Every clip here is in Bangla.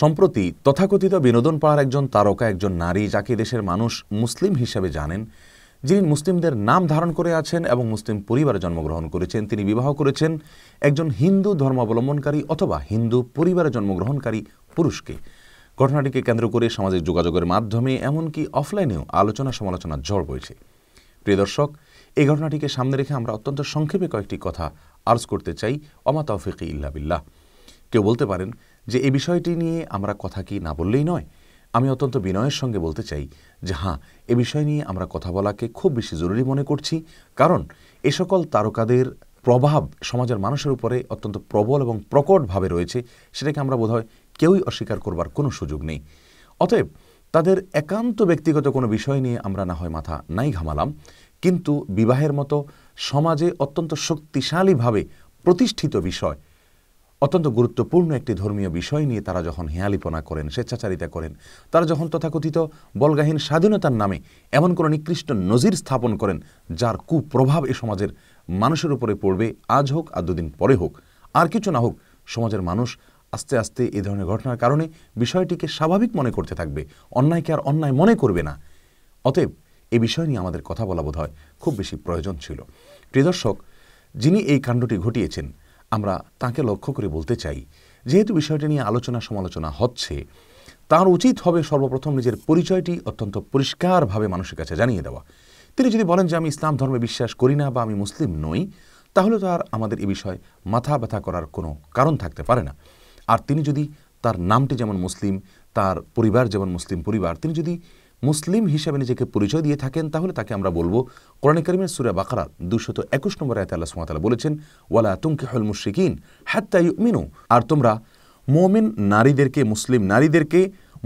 সম্প্রতি তথাকথিত বিনোদন পাওয়ার একজন তারকা একজন নারী যাকে দেশের মানুষ মুসলিম হিসেবে জানেন যিনি মুসলিমদের নাম ধারণ করে আছেন এবং মুসলিম পরিবারে জন্মগ্রহণ করেছেন তিনি বিবাহ করেছেন একজন হিন্দু ধর্মাবলম্বনকারী অথবা হিন্দু পরিবারে জন্মগ্রহণকারী পুরুষকে ঘটনাটিকে কেন্দ্র করে সামাজিক যোগাযোগের মাধ্যমে এমনকি অফলাইনেও আলোচনা সমালোচনার ঝড় বইছে প্রিয় দর্শক এই ঘটনাটিকে সামনে রেখে আমরা অত্যন্ত সংক্ষেপে কয়েকটি কথা আর্জ করতে চাই অমা তৌফিক ইল্লা বিল্লাহ কেউ বলতে পারেন যে এই বিষয়টি নিয়ে আমরা কথা কি না বললেই নয় আমি অত্যন্ত বিনয়ের সঙ্গে বলতে চাই যে হ্যাঁ এ বিষয় নিয়ে আমরা কথা বলাকে খুব বেশি জরুরি মনে করছি কারণ এ সকল তারকাদের প্রভাব সমাজের মানুষের উপরে অত্যন্ত প্রবল এবং প্রকটভাবে রয়েছে সেটাকে আমরা বোধহয় কেউই অস্বীকার করবার কোনো সুযোগ নেই অতএব তাদের একান্ত ব্যক্তিগত কোনো বিষয় নিয়ে আমরা না হয় মাথা নাই ঘামালাম কিন্তু বিবাহের মতো সমাজে অত্যন্ত শক্তিশালীভাবে প্রতিষ্ঠিত বিষয় অত্যন্ত গুরুত্বপূর্ণ একটি ধর্মীয় বিষয় নিয়ে তারা যখন হেয়ালিপনা করেন স্বেচ্ছাচারিতা করেন তারা যখন তথাকথিত বলগাহীন স্বাধীনতার নামে এমন কোনো নিকৃষ্ট নজির স্থাপন করেন যার কুপ্রভাব এ সমাজের মানুষের উপরে পড়বে আজ হোক আর দুদিন পরে হোক আর কিছু না হোক সমাজের মানুষ আস্তে আস্তে এই ধরনের ঘটনার কারণে বিষয়টিকে স্বাভাবিক মনে করতে থাকবে অন্যায়কে আর অন্যায় মনে করবে না অতএব এ বিষয় নিয়ে আমাদের কথা বলা বোধ হয় খুব বেশি প্রয়োজন ছিল প্রিয় দর্শক যিনি এই কাণ্ডটি ঘটিয়েছেন আমরা তাকে লক্ষ্য করে বলতে চাই যেহেতু বিষয়টি নিয়ে আলোচনা সমালোচনা হচ্ছে তার উচিত হবে সর্বপ্রথম নিজের পরিচয়টি অত্যন্ত পরিষ্কারভাবে মানুষের কাছে জানিয়ে দেওয়া তিনি যদি বলেন যে আমি ইসলাম ধর্মে বিশ্বাস করি না বা আমি মুসলিম নই তাহলে তো আর আমাদের এ বিষয়ে মাথা ব্যথা করার কোনো কারণ থাকতে পারে না আর তিনি যদি তার নামটি যেমন মুসলিম তার পরিবার যেমন মুসলিম পরিবার তিনি যদি মুসলিম হিসেবে নিজেকে পরিচয় দিয়ে থাকেন তাহলে তাকে আমরা বলবো কোরআন করিমের সুরা বাকরা দুশত একুশ নম্বর আয়তে আল্লাহ সুমাতালা বলেছেন ওয়ালা তুমকে হল মুশিকিন হ্যাত্তাই মিনু আর তোমরা মোমেন নারীদেরকে মুসলিম নারীদেরকে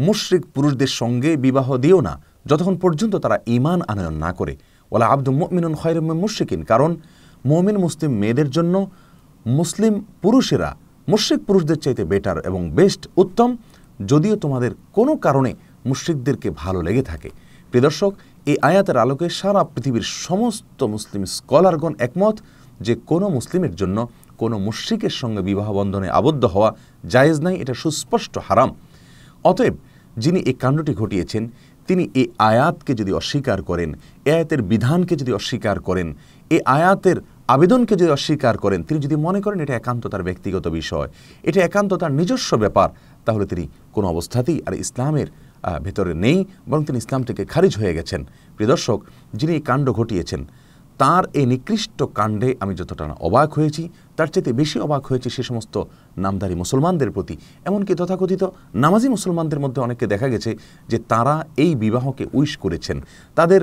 মুশ্রিক পুরুষদের সঙ্গে বিবাহ দিও না যতক্ষণ পর্যন্ত তারা ইমান আনয়ন না করে ওলা আব্দুল মমিনুন খয়রম মুশিকিন কারণ মোমিন মুসলিম মেয়েদের জন্য মুসলিম পুরুষেরা মুশ্রিক পুরুষদের চাইতে বেটার এবং বেস্ট উত্তম যদিও তোমাদের কোনো কারণে মুশ্রিকদেরকে ভালো লেগে থাকে প্রিদর্শক এই আয়াতের আলোকে সারা পৃথিবীর সমস্ত মুসলিম স্কলারগণ একমত যে কোনো মুসলিমের জন্য কোনো মুশ্রিকের সঙ্গে বিবাহ বন্ধনে আবদ্ধ হওয়া জায়েজ নাই এটা সুস্পষ্ট হারাম অতএব যিনি এই কাণ্ডটি ঘটিয়েছেন তিনি এই আয়াতকে যদি অস্বীকার করেন এ আয়াতের বিধানকে যদি অস্বীকার করেন এ আয়াতের আবেদনকে যদি অস্বীকার করেন তিনি যদি মনে করেন এটা একান্ত তার ব্যক্তিগত বিষয় এটা একান্ত তার নিজস্ব ব্যাপার তাহলে তিনি কোনো অবস্থাতেই আর ইসলামের ভেতরে নেই বরং তিনি ইসলাম থেকে খারিজ হয়ে গেছেন প্রিয় দর্শক যিনি এই কাণ্ড ঘটিয়েছেন তার এই নিকৃষ্ট কাণ্ডে আমি যতটা অবাক হয়েছি তার চেয়ে বেশি অবাক হয়েছে সে সমস্ত নামদারি মুসলমানদের প্রতি এমনকি তথাকথিত নামাজি মুসলমানদের মধ্যে অনেকে দেখা গেছে যে তারা এই বিবাহকে উইশ করেছেন তাদের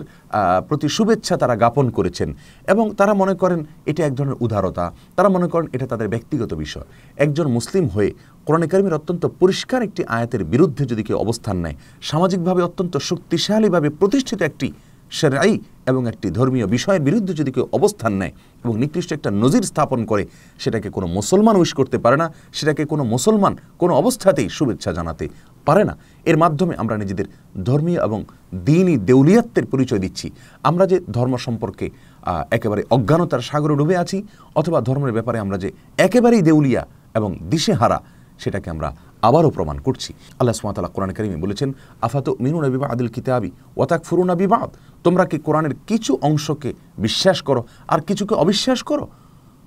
প্রতি শুভেচ্ছা তারা জ্ঞাপন করেছেন এবং তারা মনে করেন এটা এক ধরনের উদারতা তারা মনে করেন এটা তাদের ব্যক্তিগত বিষয় একজন মুসলিম হয়ে কোরআনে অত্যন্ত পরিষ্কার একটি আয়াতের বিরুদ্ধে যদি কেউ অবস্থান নেয় সামাজিকভাবে অত্যন্ত শক্তিশালীভাবে প্রতিষ্ঠিত একটি সেরাই এবং একটি ধর্মীয় বিষয়ের বিরুদ্ধে যদি কেউ অবস্থান নেয় এবং নিকৃষ্ট একটা নজির স্থাপন করে সেটাকে কোনো মুসলমান উইশ করতে পারে না সেটাকে কোনো মুসলমান কোনো অবস্থাতেই শুভেচ্ছা জানাতে পারে না এর মাধ্যমে আমরা নিজেদের ধর্মীয় এবং দিনই দেউলিয়াত্বের পরিচয় দিচ্ছি আমরা যে ধর্ম সম্পর্কে একেবারে অজ্ঞানতার সাগরে ডুবে আছি অথবা ধর্মের ব্যাপারে আমরা যে একেবারেই দেউলিয়া এবং দিশেহারা সেটাকে আমরা আবারও প্রমাণ করছি আল্লাহ সুমাতাল্লাহ কোরআন করিমি বলেছেন আফাত মিনু নবিবা আদিল কিতাবি ওয়াতাক ফুরু নবিবাদ তোমরা কি কোরআনের কিছু অংশকে বিশ্বাস করো আর কিছুকে অবিশ্বাস করো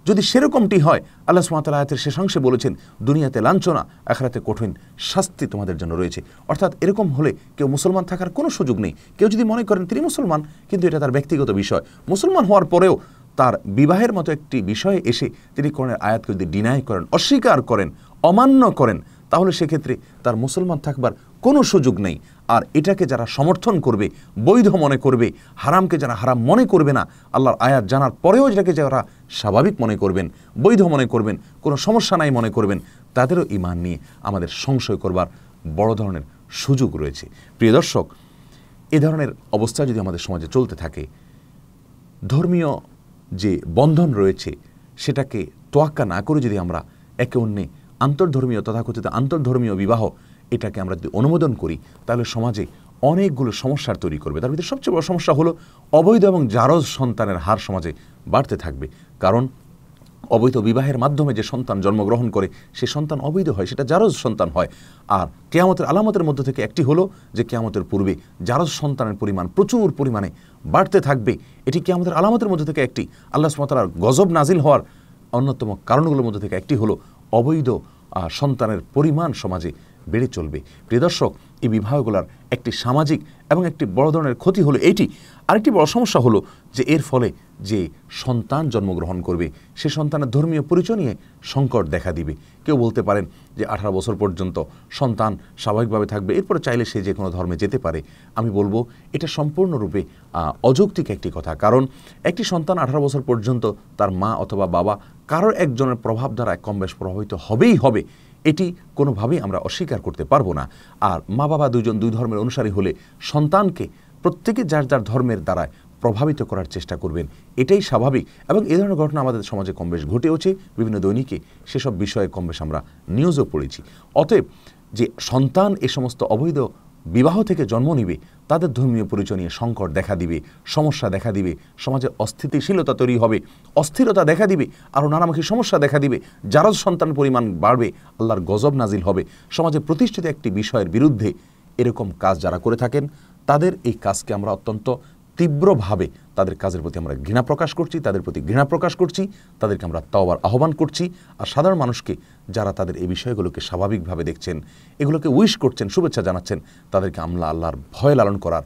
যদি সেরকমটি হয় আল্লাহ সুমাতাল আয়াতের শেষাংশে বলেছেন দুনিয়াতে লাঞ্ছনা একরাতে কঠিন শাস্তি তোমাদের জন্য রয়েছে অর্থাৎ এরকম হলে কেউ মুসলমান থাকার কোনো সুযোগ নেই কেউ যদি মনে করেন তিনি মুসলমান কিন্তু এটা তার ব্যক্তিগত বিষয় মুসলমান হওয়ার পরেও তার বিবাহের মতো একটি বিষয়ে এসে তিনি কোরআনের আয়াতকে যদি ডিনাই করেন অস্বীকার করেন অমান্য করেন তাহলে সেক্ষেত্রে তার মুসলমান থাকবার কোনো সুযোগ নেই আর এটাকে যারা সমর্থন করবে বৈধ মনে করবে হারামকে যারা হারাম মনে করবে না আল্লাহর আয়াত জানার পরেও এটাকে যারা স্বাভাবিক মনে করবেন বৈধ মনে করবেন কোনো সমস্যা নাই মনে করবেন তাদেরও ইমান নিয়ে আমাদের সংশয় করবার বড় ধরনের সুযোগ রয়েছে প্রিয় দর্শক এ ধরনের অবস্থা যদি আমাদের সমাজে চলতে থাকে ধর্মীয় যে বন্ধন রয়েছে সেটাকে তোয়াক্কা না করে যদি আমরা একে অন্যে আন্তর্ধর্মীয় তথাকথিত আন্তর্ধর্মীয় বিবাহ এটাকে আমরা যদি অনুমোদন করি তাহলে সমাজে অনেকগুলো সমস্যার তৈরি করবে তার ভিতরে সবচেয়ে বড় সমস্যা হলো অবৈধ এবং জারজ সন্তানের হার সমাজে বাড়তে থাকবে কারণ অবৈধ বিবাহের মাধ্যমে যে সন্তান জন্মগ্রহণ করে সে সন্তান অবৈধ হয় সেটা জারজ সন্তান হয় আর কেয়ামতের আলামতের মধ্যে থেকে একটি হলো যে কেয়ামতের পূর্বে জারজ সন্তানের পরিমাণ প্রচুর পরিমাণে বাড়তে থাকবে এটি কেয়ামতের আলামতের মধ্যে থেকে একটি আল্লাহ সুমতালার গজব নাজিল হওয়ার অন্যতম কারণগুলোর মধ্যে থেকে একটি হলো অবৈধ সন্তানের পরিমাণ সমাজে বেড়ে চলবে প্রিয় দর্শক এই বিবাহগুলার একটি সামাজিক এবং একটি বড় ধরনের ক্ষতি হলো এটি আরেকটি বড় সমস্যা হলো যে এর ফলে যে সন্তান জন্মগ্রহণ করবে সে সন্তানের ধর্মীয় পরিচয় নিয়ে সংকট দেখা দিবে কেউ বলতে পারেন যে আঠারো বছর পর্যন্ত সন্তান স্বাভাবিকভাবে থাকবে এরপরে চাইলে সে যে কোনো ধর্মে যেতে পারে আমি বলবো এটা সম্পূর্ণরূপে অযৌক্তিক একটি কথা কারণ একটি সন্তান আঠারো বছর পর্যন্ত তার মা অথবা বাবা কারোর একজনের প্রভাব দ্বারা কম বেশ প্রভাবিত হবেই হবে এটি কোনোভাবেই আমরা অস্বীকার করতে পারবো না আর মা বাবা দুজন দুই ধর্মের অনুসারী হলে সন্তানকে প্রত্যেকে যার যার ধর্মের দ্বারায় প্রভাবিত করার চেষ্টা করবেন এটাই স্বাভাবিক এবং এ ধরনের ঘটনা আমাদের সমাজে কম বেশ ঘটেওছে বিভিন্ন দৈনিকে সেসব বিষয়ে কম বেশ আমরা নিউজও পড়েছি অতএব যে সন্তান এ সমস্ত অবৈধ বিবাহ থেকে জন্ম নিবে তাদের ধর্মীয় পরিচয় নিয়ে সংকট দেখা দিবে সমস্যা দেখা দিবে সমাজে অস্থিতিশীলতা তৈরি হবে অস্থিরতা দেখা দিবে আরও নানামুখী সমস্যা দেখা দিবে যারজ সন্তান পরিমাণ বাড়বে আল্লাহর গজব নাজিল হবে সমাজে প্রতিষ্ঠিত একটি বিষয়ের বিরুদ্ধে এরকম কাজ যারা করে থাকেন তাদের এই কাজকে আমরা অত্যন্ত তীব্রভাবে তাদের কাজের প্রতি আমরা ঘৃণা প্রকাশ করছি তাদের প্রতি ঘৃণা প্রকাশ করছি তাদেরকে আমরা তাওবার আহ্বান করছি আর সাধারণ মানুষকে যারা তাদের এই বিষয়গুলোকে স্বাভাবিকভাবে দেখছেন এগুলোকে উইশ করছেন শুভেচ্ছা জানাচ্ছেন তাদেরকে আমরা আল্লাহর ভয় লালন করার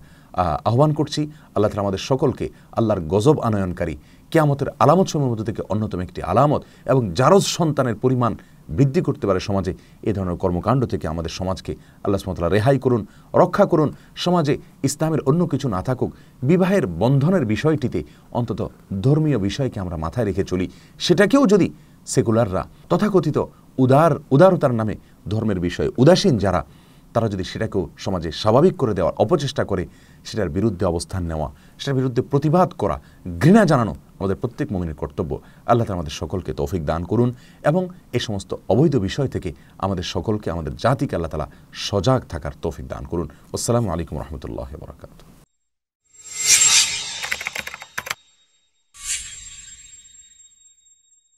আহ্বান করছি আল্লাহ তালা আমাদের সকলকে আল্লাহর গজব আনয়নকারী কেয়ামতের আলামত সমূহের মধ্যে থেকে অন্যতম একটি আলামত এবং জারজ সন্তানের পরিমাণ বৃদ্ধি করতে পারে সমাজে এ ধরনের কর্মকাণ্ড থেকে আমাদের সমাজকে আল্লাহ সুমতলা রেহাই করুন রক্ষা করুন সমাজে ইসলামের অন্য কিছু না থাকুক বিবাহের বন্ধনের বিষয়টিতে অন্তত ধর্মীয় বিষয়কে আমরা মাথায় রেখে চলি সেটাকেও যদি সেকুলাররা তথাকথিত উদার উদারতার নামে ধর্মের বিষয়ে উদাসীন যারা তারা যদি সেটাকেও সমাজে স্বাভাবিক করে দেওয়ার অপচেষ্টা করে সেটার বিরুদ্ধে অবস্থান নেওয়া সেটার বিরুদ্ধে প্রতিবাদ করা ঘৃণা জানানো আমাদের প্রত্যেক মমিনের কর্তব্য আল্লাহ তা আমাদের সকলকে তৌফিক দান করুন এবং এ সমস্ত অবৈধ বিষয় থেকে আমাদের সকলকে আমাদের জাতিকে আল্লাহ তালা সজাগ থাকার তৌফিক দান করুন আসসালামু আলাইকুম রহমতুল্লাহ বরাকাতু